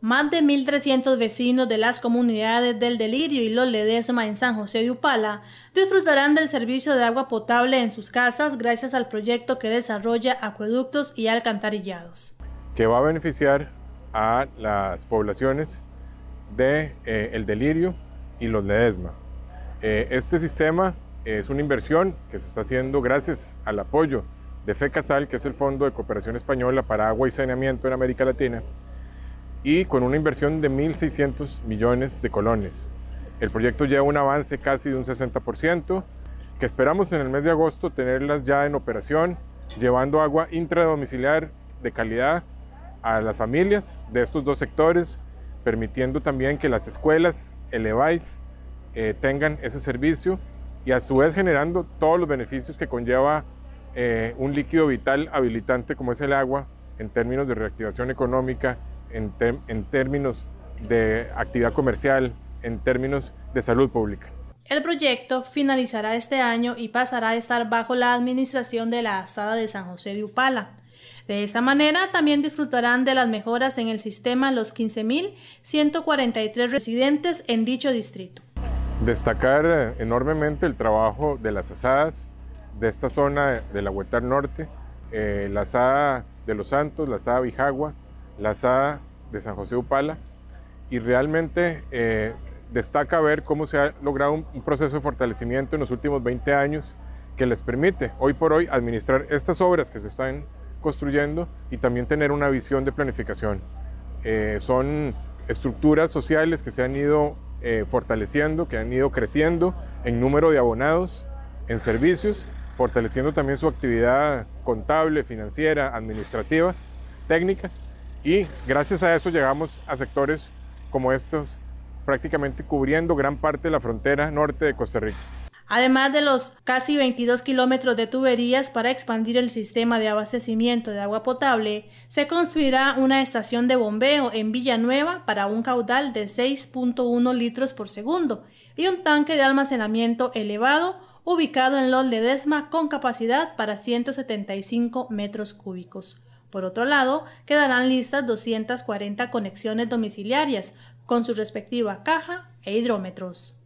Más de 1.300 vecinos de las comunidades del Delirio y Los Ledesma en San José de Upala disfrutarán del servicio de agua potable en sus casas gracias al proyecto que desarrolla Acueductos y Alcantarillados. Que va a beneficiar a las poblaciones de eh, El Delirio y Los Ledesma. Eh, este sistema es una inversión que se está haciendo gracias al apoyo de FECASAL, que es el Fondo de Cooperación Española para Agua y Saneamiento en América Latina, y con una inversión de 1.600 millones de colones. El proyecto lleva un avance casi de un 60%, que esperamos en el mes de agosto tenerlas ya en operación, llevando agua intradomiciliar de calidad a las familias de estos dos sectores, permitiendo también que las escuelas, el EVAIS, eh, tengan ese servicio y a su vez generando todos los beneficios que conlleva eh, un líquido vital habilitante como es el agua en términos de reactivación económica, en, términos de actividad comercial, en términos de salud pública. El proyecto finalizará este año y pasará a estar bajo la administración de la Asada de San José de Upala. De esta manera también disfrutarán de las mejoras en el sistema los 15.143 residentes en dicho distrito. Destacar eh, enormemente el trabajo de las asadas de esta zona de la Huetar Norte, eh, la asada de Los Santos, la asada Vijagua la SAA de San José Upala, y realmente eh, destaca ver cómo se ha logrado un, proceso de fortalecimiento en los últimos 20 años que les permite hoy por hoy administrar estas obras que se están construyendo y también tener una visión de planificación. Eh, son estructuras sociales que se han ido eh, fortaleciendo, que han ido creciendo en número de abonados, en servicios, fortaleciendo también su actividad contable, financiera, administrativa, técnica y gracias a eso llegamos a sectores como estos, prácticamente cubriendo gran parte de la frontera norte de Costa Rica. Además de los casi 22 kilómetros de tuberías para expandir el sistema de abastecimiento de agua potable, se construirá una estación de bombeo en Villanueva para un caudal de 6.1 litros por segundo y un tanque de almacenamiento elevado ubicado en Los Ledesma con capacidad para 175 metros cúbicos. Por otro lado, quedarán listas 240 conexiones domiciliarias con su respectiva caja e hidrómetros.